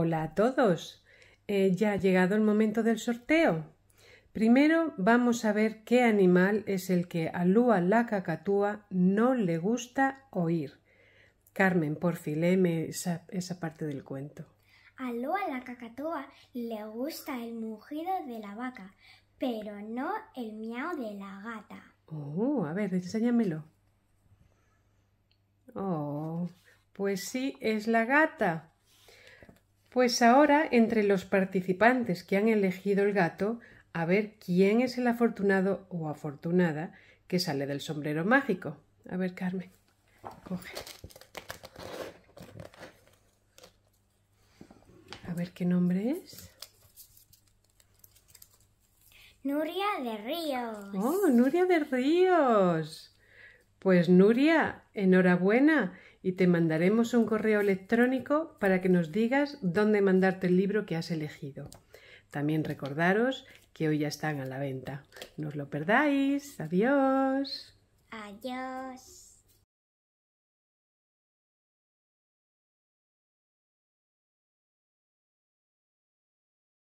Hola a todos. Eh, ya ha llegado el momento del sorteo. Primero vamos a ver qué animal es el que a Lua la cacatúa no le gusta oír. Carmen, porfileme esa, parte del cuento. A Lua la cacatúa le gusta el mugido de la vaca, pero no el miau de la gata. Oh, a ver, enséñamelo. Oh, pues sí, es la gata. Pues ahora, entre los participantes que han elegido el gato, a ver quién es el afortunado o afortunada que sale del sombrero mágico. A ver, Carmen, coge. A ver qué nombre es. Nuria de Ríos. Oh, Nuria de Ríos. Pues Nuria, enhorabuena y te mandaremos un correo electrónico para que nos digas dónde mandarte el libro que has elegido. También recordaros que hoy ya están a la venta. No os lo perdáis. Adiós.